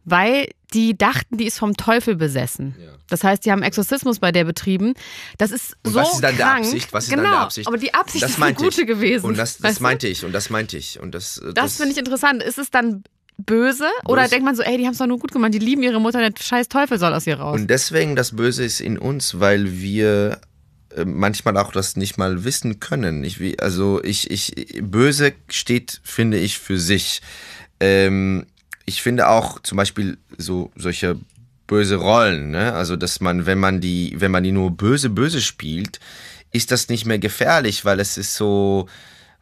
weil die dachten, die ist vom Teufel besessen. Ja. Das heißt, die haben Exorzismus bei der betrieben. Das ist und so was ist dann krank. Die Absicht? Was ist genau, dann der genau, Absicht? aber die Absicht das ist die gute ich. gewesen. Und das, das meinte ich und das meinte ich und das. Das, das finde ich interessant. Ist es dann böse oder böse. denkt man so, ey, die haben es doch nur gut gemacht, die lieben ihre Mutter, der scheiß Teufel soll aus ihr raus. Und deswegen das Böse ist in uns, weil wir äh, manchmal auch das nicht mal wissen können. Ich, also ich, ich, böse steht, finde ich, für sich. Ähm, ich finde auch zum Beispiel so solche böse Rollen, ne? Also dass man, wenn man die, wenn man die nur böse, böse spielt, ist das nicht mehr gefährlich, weil es ist so,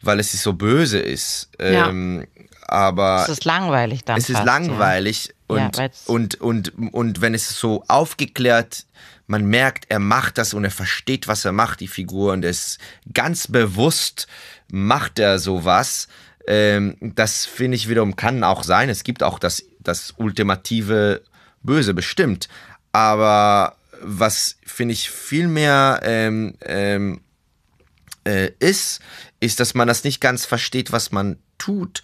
weil es ist so böse ist. Ja. Ähm, aber es ist langweilig dann. Es fast, ist langweilig ja. Und, ja, und, und, und, und wenn es so aufgeklärt man merkt, er macht das und er versteht, was er macht, die Figur. Und es ganz bewusst macht er sowas. Ähm, das finde ich wiederum kann auch sein. Es gibt auch das, das ultimative Böse, bestimmt. Aber was finde ich viel mehr ähm, ähm, äh, ist, ist, dass man das nicht ganz versteht, was man tut.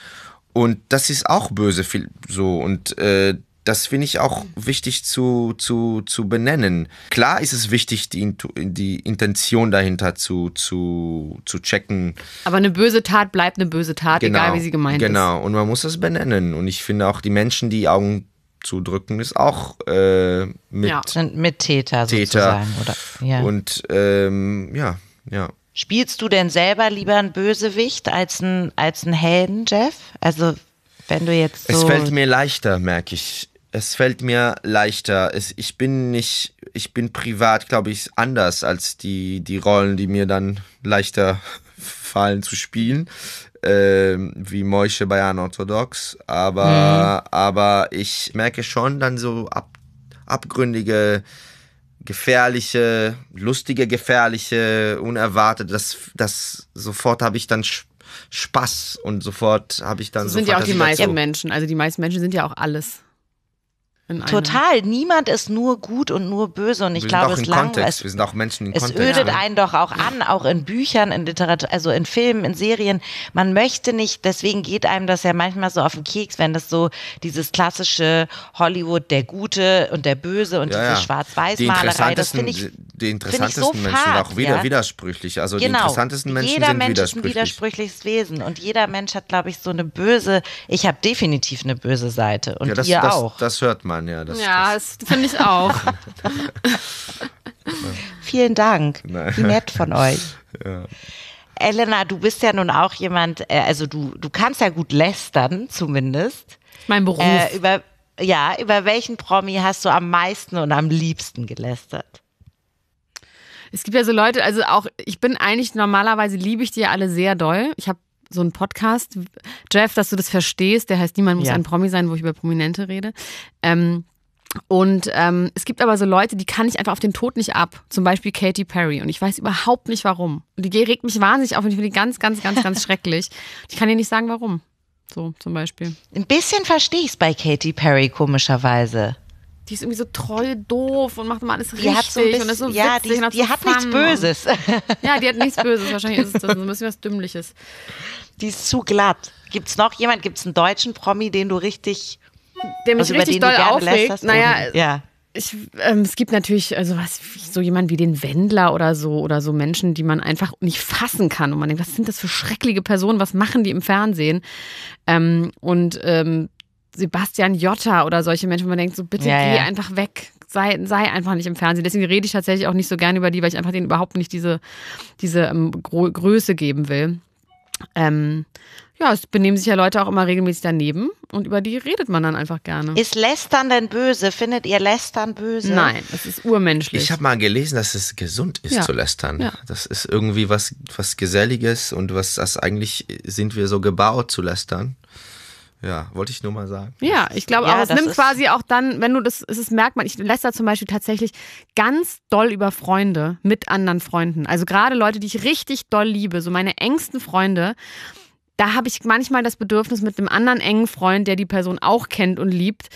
Und das ist auch böse, viel, so. Und äh, das finde ich auch wichtig zu, zu, zu benennen. Klar ist es wichtig, die, die Intention dahinter zu, zu, zu checken. Aber eine böse Tat bleibt eine böse Tat, genau, egal wie sie gemeint genau. ist. Genau, und man muss das benennen. Und ich finde auch die Menschen, die Augen zu drücken, ist auch äh, mit, ja. mit Täter, Täter sozusagen. Oder, ja. Und ähm, ja, ja. Spielst du denn selber lieber einen Bösewicht als einen, als einen Helden, Jeff? Also, wenn du jetzt. So es fällt mir leichter, merke ich es fällt mir leichter. Es, ich bin nicht, ich bin privat, glaube ich, anders als die, die Rollen, die mir dann leichter *laughs* fallen zu spielen. Ähm, wie Moische bei Anorthodox. Aber, mhm. aber ich merke schon dann so ab, abgründige, gefährliche, lustige, gefährliche, unerwartete, das, das sofort habe ich dann Spaß und sofort habe ich dann so Das sind ja auch die meisten Menschen also die meisten Menschen sind ja auch alles Total. Niemand ist nur gut und nur böse und ich glaube, es langweilt. Wir sind auch Menschen in es Kontext. ödet ja. einen doch auch an, auch in Büchern, in Literatur, also in Filmen, in Serien. Man möchte nicht, deswegen geht einem das ja manchmal so auf den Keks, wenn das so dieses klassische Hollywood, der Gute und der Böse und ja, diese ja. Schwarz-Weiß-Malerei, das finde ich. Die interessantesten so Menschen sind auch wieder widersprüchlich. Also genau. die interessantesten Menschen jeder sind Mensch widersprüchlich. ist ein widersprüchliches Wesen und jeder Mensch hat, glaube ich, so eine böse, ich habe definitiv eine böse Seite und ja, das, ihr das, auch. Das hört man. Mann, ja. Das, ja, das, das finde ich auch. *laughs* Vielen Dank. Wie nett von euch. Ja. Elena, du bist ja nun auch jemand, äh, also du, du kannst ja gut lästern, zumindest. Mein äh, Beruf. Äh, über, ja, über welchen Promi hast du am meisten und am liebsten gelästert? Es gibt ja so Leute, also auch, ich bin eigentlich normalerweise liebe ich die ja alle sehr doll. Ich habe so ein Podcast, Jeff, dass du das verstehst. Der heißt Niemand muss ja. ein Promi sein, wo ich über Prominente rede. Ähm, und ähm, es gibt aber so Leute, die kann ich einfach auf den Tod nicht ab. Zum Beispiel Katy Perry. Und ich weiß überhaupt nicht warum. Und die regt mich wahnsinnig auf und ich finde die ganz, ganz, ganz, ganz *laughs* schrecklich. Ich kann dir nicht sagen, warum. So zum Beispiel. Ein bisschen verstehe ich es bei Katy Perry komischerweise die ist irgendwie so toll doof und macht immer alles richtig so bisschen, und ist so ja, witzig. Die, und die so hat Fun nichts Böses. Und, ja, die hat nichts Böses. Wahrscheinlich ist es das, so ein bisschen was Dümmliches. Die ist zu glatt. Gibt es noch jemanden, gibt es einen deutschen Promi, den du richtig, der mich also richtig doll aufregt? Lässt, naja, ja. Ich, ähm, es gibt natürlich also was so jemanden wie den Wendler oder so oder so Menschen, die man einfach nicht fassen kann und man denkt, was sind das für schreckliche Personen, was machen die im Fernsehen? Ähm, und ähm, Sebastian Jotta oder solche Menschen, wo man denkt, so bitte ja, geh ja. einfach weg. Sei, sei einfach nicht im Fernsehen. Deswegen rede ich tatsächlich auch nicht so gerne über die, weil ich einfach denen überhaupt nicht diese, diese ähm, Größe geben will. Ähm, ja, es benehmen sich ja Leute auch immer regelmäßig daneben und über die redet man dann einfach gerne. Ist Lästern denn böse? Findet ihr Lästern böse? Nein, es ist urmenschlich. Ich habe mal gelesen, dass es gesund ist ja. zu lästern. Ja. Das ist irgendwie was, was Geselliges und was das eigentlich sind wir so gebaut zu lästern. Ja, wollte ich nur mal sagen. Ja, ich glaube ja, auch, es nimmt quasi auch dann, wenn du das, es merkt man, ich lässt da zum Beispiel tatsächlich ganz doll über Freunde mit anderen Freunden. Also gerade Leute, die ich richtig doll liebe, so meine engsten Freunde, da habe ich manchmal das Bedürfnis mit einem anderen engen Freund, der die Person auch kennt und liebt,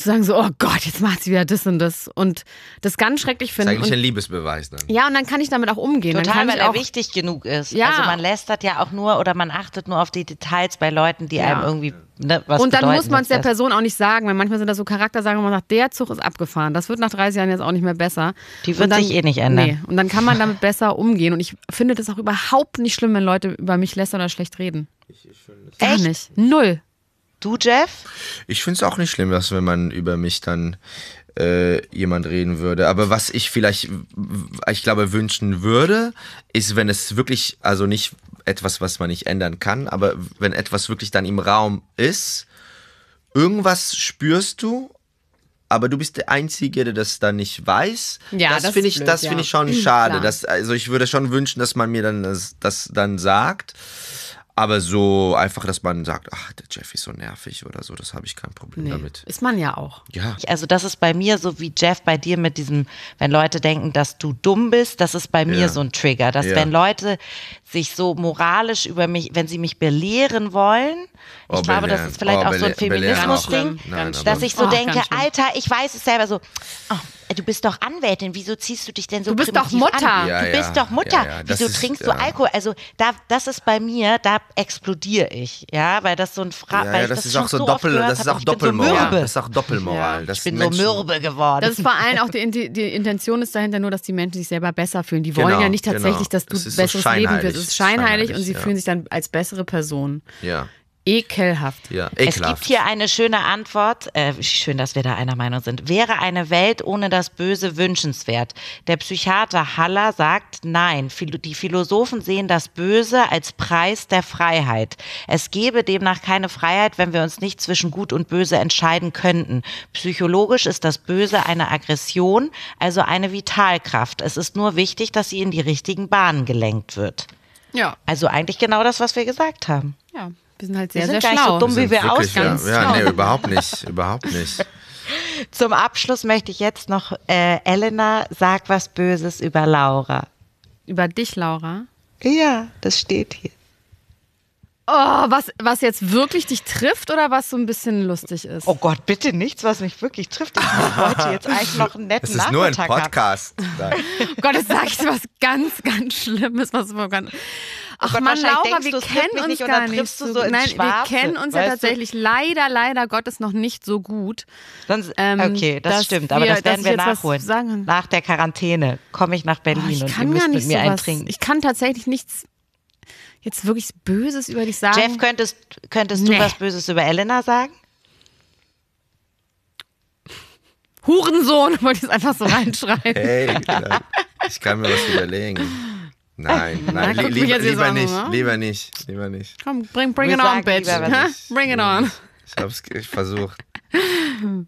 zu sagen so, oh Gott, jetzt macht sie wieder das und das und das ganz schrecklich finden. Das ist eigentlich ein Liebesbeweis dann. Ja, und dann kann ich damit auch umgehen. Total, weil er wichtig genug ist. Ja. Also man lästert ja auch nur oder man achtet nur auf die Details bei Leuten, die ja. einem irgendwie ne, was Und dann muss man es der Person auch nicht sagen, weil manchmal sind da so Charaktersagen, wo man sagt, der Zug ist abgefahren. Das wird nach 30 Jahren jetzt auch nicht mehr besser. Die wird dann, sich eh nicht ändern. Nee. Und dann kann man damit besser umgehen. Und ich finde das auch überhaupt nicht schlimm, wenn Leute über mich lästern oder schlecht reden. Ich, ich finde das Echt? nicht. Null. Du, Jeff? Ich finde es auch nicht schlimm, dass wenn man über mich dann äh, jemand reden würde. Aber was ich vielleicht, ich glaube, wünschen würde, ist, wenn es wirklich, also nicht etwas, was man nicht ändern kann, aber wenn etwas wirklich dann im Raum ist, irgendwas spürst du, aber du bist der Einzige, der das dann nicht weiß. Ja, das, das finde ich, ja. finde ich schon mhm, schade. Das, also ich würde schon wünschen, dass man mir dann das, das dann sagt. Aber so einfach, dass man sagt, ach, der Jeff ist so nervig oder so, das habe ich kein Problem nee, damit. Ist man ja auch. Ja. Also das ist bei mir so wie Jeff bei dir mit diesem, wenn Leute denken, dass du dumm bist, das ist bei ja. mir so ein Trigger. Dass ja. wenn Leute sich so moralisch über mich, wenn sie mich belehren wollen. Ich oh, glaube, belehren. das ist vielleicht oh, auch so ein Feminismus-Ding, dass ich so oh, denke, Alter, ich weiß es selber so. Oh, du bist doch Anwältin, wieso ziehst du dich denn so Du bist doch Mutter. Ja, du bist doch Mutter. Ja, ja, wieso ist, trinkst du Alkohol? Also da, das ist bei mir, da explodiere ich, ja, weil das so ein Fra ja, weil das, das, ist auch so Doppel, das ist auch Doppelmoral. Das ist auch Doppelmoral. Ich bin so mürbe geworden. Das ist vor allem auch die, die Intention ist dahinter nur, dass die Menschen sich selber besser fühlen. Die wollen genau, ja nicht tatsächlich, genau. dass du besseres Leben wirst ist scheinheilig, und sie ja. fühlen sich dann als bessere Person. Ja. Ekelhaft. Ja, ekelhaft. Es gibt hier eine schöne Antwort. Äh, schön, dass wir da einer Meinung sind. Wäre eine Welt ohne das Böse wünschenswert? Der Psychiater Haller sagt, nein, die Philosophen sehen das Böse als Preis der Freiheit. Es gäbe demnach keine Freiheit, wenn wir uns nicht zwischen Gut und Böse entscheiden könnten. Psychologisch ist das Böse eine Aggression, also eine Vitalkraft. Es ist nur wichtig, dass sie in die richtigen Bahnen gelenkt wird. Ja. Also eigentlich genau das, was wir gesagt haben. Ja, wir sind halt sehr, sehr schlau. wir sind sehr gar Nicht so dumm, wir wie wir aussehen. Ja, ja, ja nee, überhaupt nicht, *laughs* überhaupt nicht. Zum Abschluss möchte ich jetzt noch, äh, Elena, sag was Böses über Laura. Über dich, Laura? Ja, das steht hier. Oh, was, was jetzt wirklich dich trifft oder was so ein bisschen lustig ist? Oh Gott, bitte nichts, was mich wirklich trifft. Ich wollte *laughs* jetzt eigentlich noch einen netten Es ist nur ein Podcast. *laughs* oh Gott, jetzt sage ich was ganz, ganz Schlimmes. Was ganz oh Ach Gott, Mann, Laura, wir kennen uns gar nicht so. so Nein, Schwarze, wir kennen uns ja tatsächlich du? leider, leider Gottes noch nicht so gut. Sonst, ähm, okay, das stimmt, aber wir, das werden wir nachholen. Nach der Quarantäne komme ich nach Berlin oh, ich und ihr müsst mit mir so eintrinken. Ich kann tatsächlich nichts jetzt wirklich Böses über dich sagen. Jeff, könntest, könntest nee. du was Böses über Elena sagen? Hurensohn, *laughs* wollte ich es einfach so reinschreiben. Hey, ich kann mir was überlegen. Nein, *laughs* nein, Na, lieber, lieber an, nicht, ne? lieber nicht, lieber nicht. Komm, bring, bring it on, bitch. Bring it on. Ich hab's, ich versucht.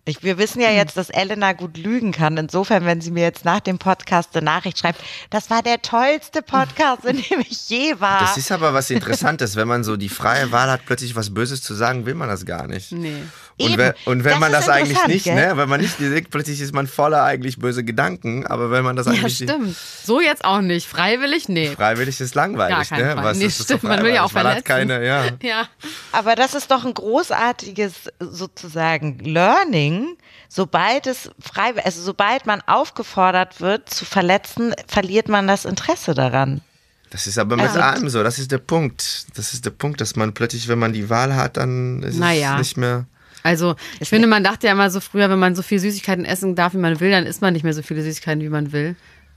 Ich, wir wissen ja jetzt, dass Elena gut lügen kann. Insofern, wenn sie mir jetzt nach dem Podcast eine Nachricht schreibt, das war der tollste Podcast, in dem ich je war. Das ist aber was Interessantes, wenn man so die freie Wahl hat, plötzlich was Böses zu sagen, will man das gar nicht. Nee. Und, we und wenn das man das eigentlich nicht, ne, wenn man nicht direkt, plötzlich ist man voller eigentlich böse Gedanken, aber wenn man das eigentlich ja, stimmt. Nicht, so jetzt auch nicht. Freiwillig, nee. Freiwillig ist langweilig, Gar ne? Was nee, ist stimmt, man will ja auch verletzen. Keine, ja. *laughs* ja. Aber das ist doch ein großartiges sozusagen Learning, sobald es frei, also sobald man aufgefordert wird zu verletzen, verliert man das Interesse daran. Das ist aber mit also, allem so, das ist der Punkt. Das ist der Punkt, dass man plötzlich, wenn man die Wahl hat, dann ist naja. es nicht mehr. Also ich finde, man dachte ja immer so früher, wenn man so viel Süßigkeiten essen darf, wie man will, dann isst man nicht mehr so viele Süßigkeiten, wie man will.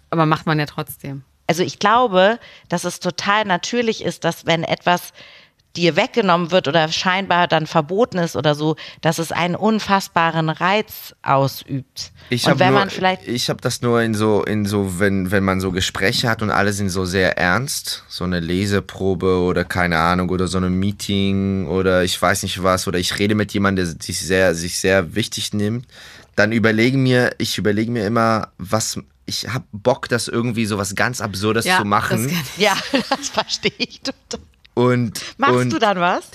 Aber macht man ja trotzdem. Also ich glaube, dass es total natürlich ist, dass wenn etwas dir weggenommen wird oder scheinbar dann verboten ist oder so, dass es einen unfassbaren Reiz ausübt. Ich habe hab das nur in so, in so wenn, wenn man so Gespräche hat und alle sind so sehr ernst, so eine Leseprobe oder keine Ahnung oder so ein Meeting oder ich weiß nicht was oder ich rede mit jemandem, der sich sehr, sich sehr wichtig nimmt, dann überlege mir, ich überlege mir immer, was ich habe Bock, das irgendwie so was ganz Absurdes ja, zu machen. Das, *laughs* ja, das verstehe ich total. Und, Machst und, du dann was?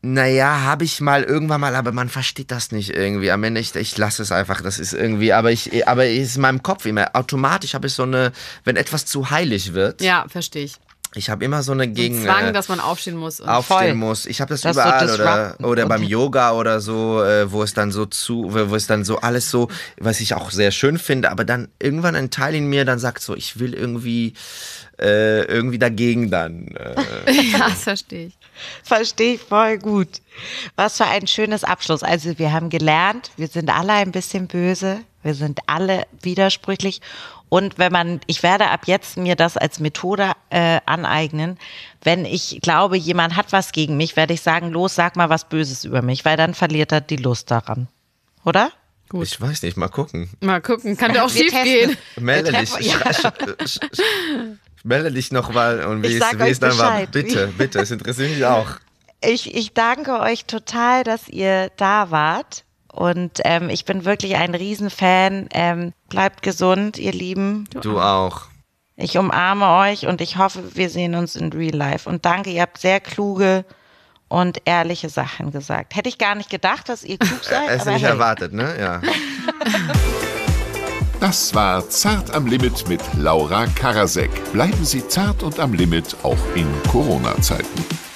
Naja, habe ich mal irgendwann mal, aber man versteht das nicht irgendwie. Am Ende, ich, ich lasse es einfach, das ist irgendwie, aber ich, aber es ist in meinem Kopf immer. Automatisch habe ich so eine, wenn etwas zu heilig wird. Ja, verstehe ich. Ich habe immer so eine Gegen. Zwang, äh, dass man aufstehen muss. Und aufstehen voll. muss. Ich habe das, das, überall so oder, oder beim Yoga oder so, äh, wo es dann so zu, wo es dann so alles so, was ich auch sehr schön finde, aber dann irgendwann ein Teil in mir dann sagt so, ich will irgendwie äh, irgendwie dagegen dann. Äh. *laughs* ja, das verstehe ich. Verstehe ich voll gut. Was für ein schönes Abschluss. Also wir haben gelernt, wir sind alle ein bisschen böse, wir sind alle widersprüchlich und wenn man, ich werde ab jetzt mir das als Methode äh, aneignen, wenn ich glaube, jemand hat was gegen mich, werde ich sagen, los, sag mal was Böses über mich, weil dann verliert er die Lust daran. Oder? Gut. Ich weiß nicht, mal gucken. Mal gucken, kann ja auch schief gehen. Melde dich. Melde dich nochmal und wie es dann war. Bitte, bitte, es interessiert mich auch. Ich, ich danke euch total, dass ihr da wart. Und ähm, ich bin wirklich ein Riesenfan. Ähm, bleibt gesund, ihr Lieben. Du auch. Ich umarme euch und ich hoffe, wir sehen uns in Real Life. Und danke, ihr habt sehr kluge und ehrliche Sachen gesagt. Hätte ich gar nicht gedacht, dass ihr klug *laughs* seid. Es nicht hey. erwartet, ne? Ja. *laughs* Das war Zart am Limit mit Laura Karasek. Bleiben Sie zart und am Limit auch in Corona-Zeiten.